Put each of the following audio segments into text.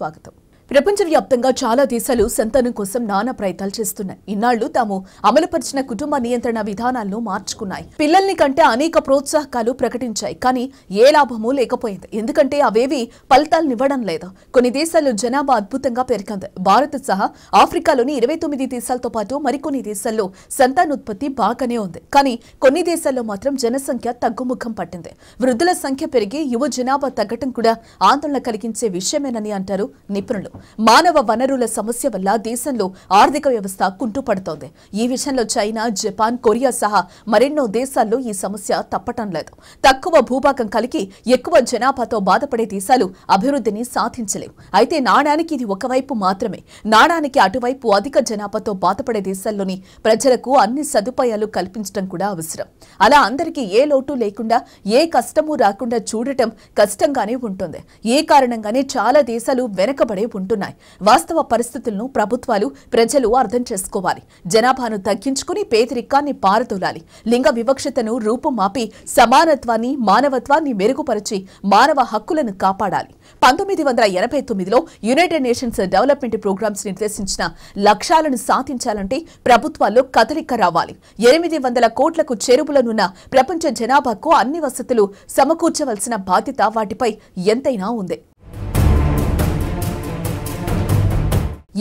స్వాగతం ప్రపంచవ్యాప్తంగా చాలా దేశాలు సంతానం కోసం నానా ప్రయత్నాలు చేస్తున్నాయి ఇన్నాళ్లు తాము అమలుపరిచిన కుటుంబ నియంత్రణ విధానాలను మార్చుకున్నాయి పిల్లల్ని కంటే అనేక ప్రోత్సాహకాలు ప్రకటించాయి కానీ ఏ లాభమూ లేకపోయింది ఎందుకంటే అవేవి ఫలితాలనివ్వడం లేదు కొన్ని దేశాలు జనాభా అద్భుతంగా పెరిగింది భారత్ సహా ఆఫ్రికాలోని ఇరవై తొమ్మిది దేశాలతో పాటు మరికొన్ని దేశాల్లో సంతానోత్పత్తి బాగానే ఉంది కానీ కొన్ని దేశాల్లో మాత్రం జనసంఖ్య తగ్గుముఖం పట్టింది వృద్ధుల సంఖ్య పెరిగి యువ జనాభా తగ్గటం కూడా ఆందోళన కలిగించే విషయమేనని అంటారు నిపుణులు మానవ వనరుల సమస్య వల్ల దేశంలో ఆర్థిక వ్యవస్థ కుంటుపడుతోంది ఈ విషయంలో చైనా జపాన్ కొరియా సహా మరెన్నో దేశాల్లో ఈ సమస్య తప్పటం లేదు తక్కువ భూభాగం కలిగి ఎక్కువ జనాభాతో బాధపడే దేశాలు అభివృద్ధిని సాధించలేవు అయితే నాణానికి ఇది ఒకవైపు మాత్రమే నాణానికి అటువైపు అధిక జనాభాతో బాధపడే దేశాల్లోని ప్రజలకు అన్ని సదుపాయాలు కల్పించడం కూడా అవసరం అలా అందరికీ ఏ లోటు లేకుండా ఏ కష్టమూ రాకుండా చూడటం కష్టంగానే ఉంటుంది ఏ కారణంగానే చాలా దేశాలు వెనకబడే ఉంటాయి ఉంటున్నాయి వాస్తవ పరిస్థితులను ప్రభుత్వాలు ప్రజలు అర్థం చేసుకోవాలి జనాభాను తగ్గించుకుని పేదరికాన్ని పారదోలాలి లింగ వివక్షతను రూపుమాపి సమానత్వాన్ని మానవత్వాన్ని మెరుగుపరిచి మానవ హక్కులను కాపాడాలి పంతొమ్మిది వందల ఎనభై తొమ్మిదిలో యునైటెడ్ నేషన్స్ డెవలప్మెంట్ ప్రోగ్రామ్స్ నిర్దేశించిన లక్ష్యాలను సాధించాలంటే ప్రభుత్వాలు కదలిక రావాలి ఎనిమిది వందల కోట్లకు చెరువులనున్న ప్రపంచ జనాభాకు అన్ని వసతులు సమకూర్చవలసిన బాధ్యత వాటిపై ఎంతైనా ఉంది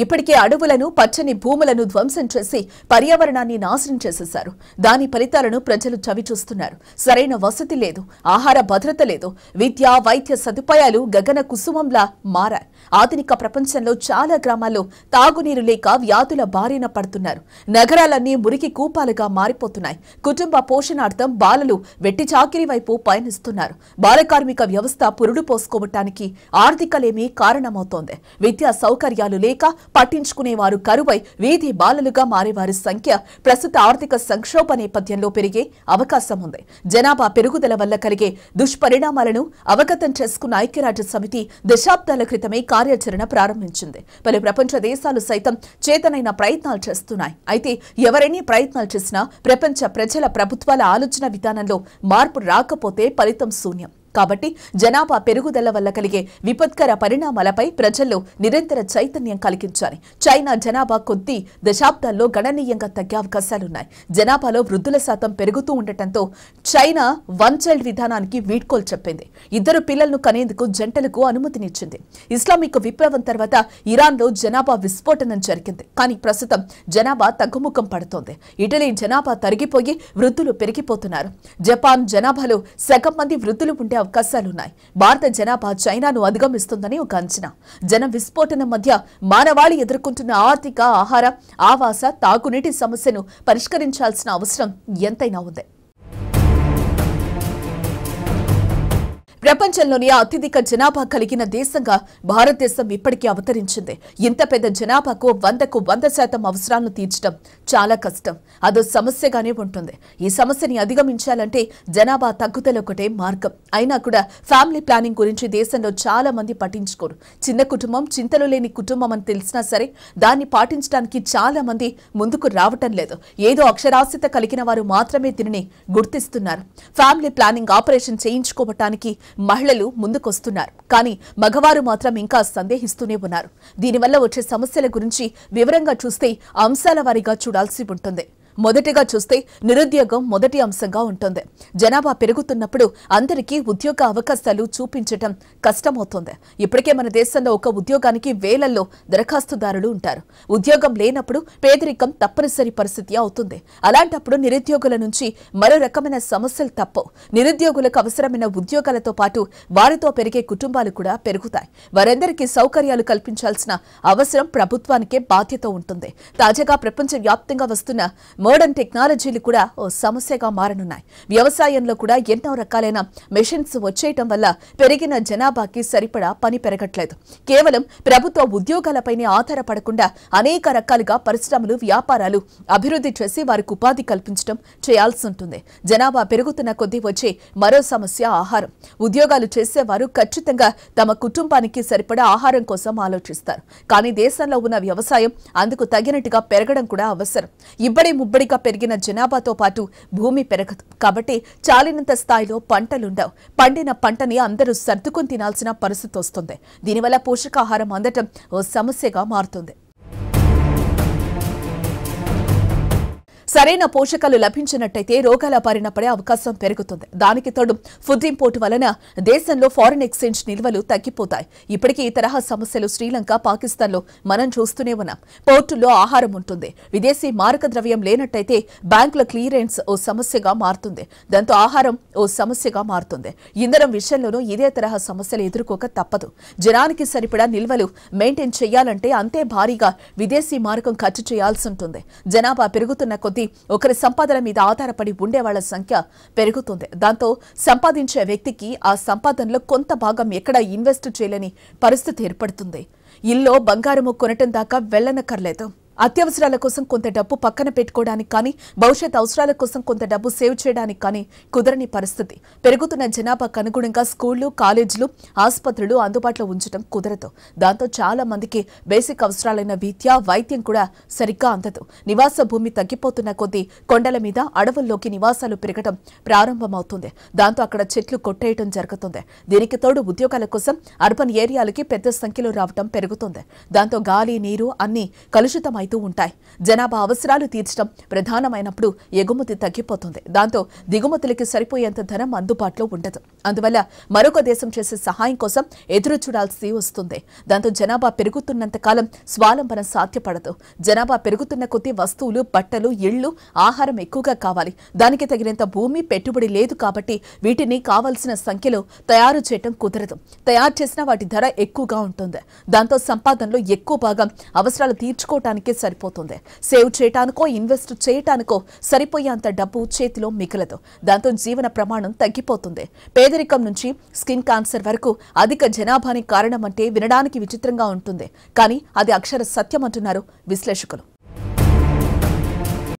ఇప్పటికే అడవులను పచ్చని భూములను ధ్వంసం చేసి పర్యావరణాన్ని నాశనం చేసేశారు దాని ఫలితాలను ప్రజలు చవిచూస్తున్నారు సరైన వసతి లేదు ఆహార భద్రత లేదు విద్య వైద్య సదుపాయాలు గగన కుసుమంలా మారాయి ఆధునిక ప్రపంచంలో చాలా గ్రామాల్లో తాగునీరు లేక వ్యాధుల బారిన పడుతున్నారు నగరాలన్నీ మురికి కూపాలుగా మారిపోతున్నాయి కుటుంబ పోషణార్థం బాలలు వెట్టి చాకిరి వైపు పయనిస్తున్నారు బాలకార్మిక వ్యవస్థ పురుడు పోసుకోవటానికి ఆర్థికలేమీ కారణమవుతోంది విద్యా సౌకర్యాలు లేక పట్టించుకునేవారు కరువై వీధి బాలలుగా మారేవారి సంఖ్య ప్రస్తుత ఆర్థిక సంక్షోభ నేపథ్యంలో పెరిగే అవకాశం ఉంది జనాభా పెరుగుదల వల్ల కలిగే దుష్పరిణామాలను అవగతం చేసుకున్న ఐక్యరాజ్య సమితి దశాబ్దాల క్రితమే కార్యాచరణ ప్రారంభించింది పలు ప్రపంచ దేశాలు సైతం చేతనైన ప్రయత్నాలు చేస్తున్నాయి అయితే ఎవరైనా ప్రయత్నాలు చేసినా ప్రపంచ ప్రజల ప్రభుత్వాల ఆలోచన విధానంలో మార్పు రాకపోతే ఫలితం శూన్యం కాబట్టి జనాభా పెరుగుదల వల్ల కలిగే విపత్కర పరిణామాలపై ప్రజల్లో నిరంతర చైతన్యం కలిగించాలి చైనా జనాభా కొద్ది దశాబ్దాల్లో గణనీయంగా తగ్గే అవకాశాలున్నాయి జనాభాలో వృద్ధుల శాతం పెరుగుతూ ఉండటంతో చైనా వన్ చైల్డ్ విధానానికి వీడ్కోలు చెప్పింది ఇద్దరు పిల్లలను కనేందుకు జంటలకు అనుమతినిచ్చింది ఇస్లామిక్ విప్లవం తర్వాత ఇరాన్లో జనాభా విస్ఫోటనం జరిగింది కానీ ప్రస్తుతం జనాభా తగ్గుముఖం పడుతోంది ఇటలీ జనాభా తరిగిపోయి వృద్ధులు పెరిగిపోతున్నారు జపాన్ జనాభాలో సగం మంది వృద్ధులు ఉండే అవకాశాలున్నాయి భారత జనాభా చైనాను అధిగమిస్తుందని ఒక అంచనా జన విస్ఫోటన మధ్య మానవాళి ఎదుర్కొంటున్న ఆర్థిక ఆహార ఆవాస తాగునీటి సమస్యను పరిష్కరించాల్సిన అవసరం ఎంతైనా ఉంది ప్రపంచంలోని అత్యధిక జనాభా కలిగిన దేశంగా భారతదేశం ఇప్పటికీ అవతరించింది ఇంత పెద్ద జనాభాకు వందకు వంద శాతం అవసరాలను తీర్చడం చాలా కష్టం అదో సమస్యగానే ఉంటుంది ఈ సమస్యని అధిగమించాలంటే జనాభా తగ్గుదల ఒకటే మార్గం అయినా కూడా ఫ్యామిలీ ప్లానింగ్ గురించి దేశంలో చాలా మంది పట్టించుకోరు చిన్న కుటుంబం చింతలు లేని కుటుంబం అని తెలిసినా సరే దాన్ని పాటించడానికి చాలా మంది ముందుకు రావటం లేదు ఏదో అక్షరాస్యత కలిగిన వారు మాత్రమే దీనిని గుర్తిస్తున్నారు ఫ్యామిలీ ప్లానింగ్ ఆపరేషన్ చేయించుకోవటానికి మహిళలు ముందుకొస్తున్నారు కానీ మగవారు మాత్రం ఇంకా సందేహిస్తూనే ఉన్నారు దీనివల్ల వచ్చే సమస్యల గురించి వివరంగా చూస్తే అంశాల వారీగా చూడాల్సి ఉంటుంది మొదటిగా చూస్తే నిరుద్యోగం మొదటి అంశంగా ఉంటుంది జనాభా పెరుగుతున్నప్పుడు అందరికీ ఉద్యోగ అవకాశాలు చూపించటం కష్టమవుతుంది ఇప్పటికే మన దేశంలో ఒక ఉద్యోగానికి వేలల్లో దరఖాస్తుదారులు ఉంటారు ఉద్యోగం లేనప్పుడు పేదరికం తప్పనిసరి పరిస్థితి అవుతుంది అలాంటప్పుడు నిరుద్యోగుల నుంచి మరో రకమైన సమస్యలు తప్పవు నిరుద్యోగులకు అవసరమైన ఉద్యోగాలతో పాటు వారితో పెరిగే కుటుంబాలు కూడా పెరుగుతాయి వారందరికీ సౌకర్యాలు కల్పించాల్సిన అవసరం ప్రభుత్వానికే బాధ్యత ఉంటుంది తాజాగా ప్రపంచ వస్తున్న మోడర్న్ టెక్నాలజీలు కూడా ఓ సమస్యగా మారనున్నాయి వ్యవసాయంలో కూడా ఎన్నో రకాలైన మెషిన్స్ వచ్చేయటం వల్ల పెరిగిన జనాభాకి సరిపడా పని పెరగట్లేదు కేవలం ప్రభుత్వ ఉద్యోగాలపైనే ఆధారపడకుండా అనేక రకాలుగా పరిశ్రమలు వ్యాపారాలు అభివృద్ధి చేసి వారికి ఉపాధి కల్పించడం చేయాల్సి ఉంటుంది జనాభా పెరుగుతున్న కొద్దీ వచ్చే మరో సమస్య ఆహారం ఉద్యోగాలు చేసేవారు ఖచ్చితంగా తమ కుటుంబానికి సరిపడా ఆహారం కోసం ఆలోచిస్తారు కానీ దేశంలో ఉన్న వ్యవసాయం అందుకు తగినట్టుగా పెరగడం కూడా అవసరం ఇబ్బడి ఇబ్బడిగా పెరిగిన జనాభాతో పాటు భూమి పెరగదు కాబట్టి చాలినంత స్థాయిలో పంటలుండవు పండిన పంటని అందరూ సర్దుకొని తినాల్సిన పరిస్థితి వస్తుంది దీనివల్ల పోషకాహారం అందటం ఓ సమస్యగా మారుతుంది సరైన పోషకాలు లభించినట్టయితే రోగాల బారిన పడే అవకాశం పెరుగుతుంది దానికి తోడు ఫుడ్ ఇంపోర్ట్ వలన దేశంలో ఫారిన్ ఎక్స్చేంజ్ నిల్వలు తగ్గిపోతాయి ఇప్పటికీ ఈ తరహా సమస్యలు శ్రీలంక పాకిస్తాన్ లో మనం చూస్తూనే ఉన్నాం పోర్టుల్లో ఆహారం ఉంటుంది విదేశీ మారక ద్రవ్యం లేనట్టయితే బ్యాంకుల క్లియరెన్స్ ఓ సమస్యగా మారుతుంది దాంతో ఆహారం ఓ సమస్యగా మారుతుంది ఇంధనం విషయంలోనూ ఇదే తరహా సమస్యలు ఎదుర్కోక తప్పదు జనానికి సరిపడా నిల్వలు మెయింటైన్ చేయాలంటే అంతే భారీగా విదేశీ మార్గం ఖర్చు చేయాల్సి ఉంటుంది జనాభా పెరుగుతున్న కొద్దీ మంది ఒకరి సంపాదన మీద ఆధారపడి ఉండేవాళ్ల సంఖ్య పెరుగుతుంది దాంతో సంపాదించే వ్యక్తికి ఆ సంపాదనలో కొంత భాగం ఎక్కడ ఇన్వెస్ట్ చేయలేని పరిస్థితి ఏర్పడుతుంది ఇల్లో బంగారము కొనటం దాకా వెళ్లనక్కర్లేదు అత్యవసరాల కోసం కొంత డబ్బు పక్కన పెట్టుకోవడానికి కానీ భవిష్యత్ అవసరాల కోసం కొంత డబ్బు సేవ్ చేయడానికి కానీ కుదరని పరిస్థితి పెరుగుతున్న జనాభాకు అనుగుణంగా స్కూళ్లు కాలేజీలు ఆసుపత్రులు అందుబాటులో ఉంచడం కుదరదు దాంతో చాలా మందికి బేసిక్ అవసరాలైన విద్య వైద్యం కూడా సరిగ్గా అందదు నివాస భూమి తగ్గిపోతున్న కొద్దీ కొండల మీద అడవుల్లోకి నివాసాలు పెరగడం ప్రారంభమవుతుంది దాంతో అక్కడ చెట్లు కొట్టేయడం జరుగుతుంది దీనికి తోడు ఉద్యోగాల కోసం అర్బన్ ఏరియాలకి పెద్ద సంఖ్యలో రావడం పెరుగుతుంది దాంతో గాలి నీరు అన్ని కలుషితమై అవుతూ ఉంటాయి జనాభా అవసరాలు తీర్చడం ప్రధానమైనప్పుడు ఎగుమతి తగ్గిపోతుంది దాంతో దిగుమతులకి సరిపోయేంత ధనం అందుబాటులో ఉండదు అందువల్ల మరొక దేశం చేసే సహాయం కోసం ఎదురు చూడాల్సి వస్తుంది దాంతో జనాభా పెరుగుతున్నంత కాలం స్వాలంబన సాధ్యపడదు జనాభా పెరుగుతున్న కొద్దీ వస్తువులు బట్టలు ఇళ్లు ఆహారం ఎక్కువగా కావాలి దానికి తగినంత భూమి పెట్టుబడి లేదు కాబట్టి వీటిని కావలసిన సంఖ్యలో తయారు చేయటం కుదరదు తయారు చేసిన వాటి ధర ఎక్కువగా ఉంటుంది దాంతో సంపాదనలో ఎక్కువ భాగం అవసరాలు తీర్చుకోవటానికి కి సరిపోతుంది సేవ్ చేయటానికో ఇన్వెస్ట్ చేయటానికో సరిపోయేంత డబ్బు చేతిలో మిగలదు దాంతో జీవన ప్రమాణం తగ్గిపోతుంది పేదరికం నుంచి స్కిన్ క్యాన్సర్ వరకు అధిక జనాభానికి కారణమంటే వినడానికి విచిత్రంగా ఉంటుంది కానీ అది అక్షర సత్యం అంటున్నారు విశ్లేషకులు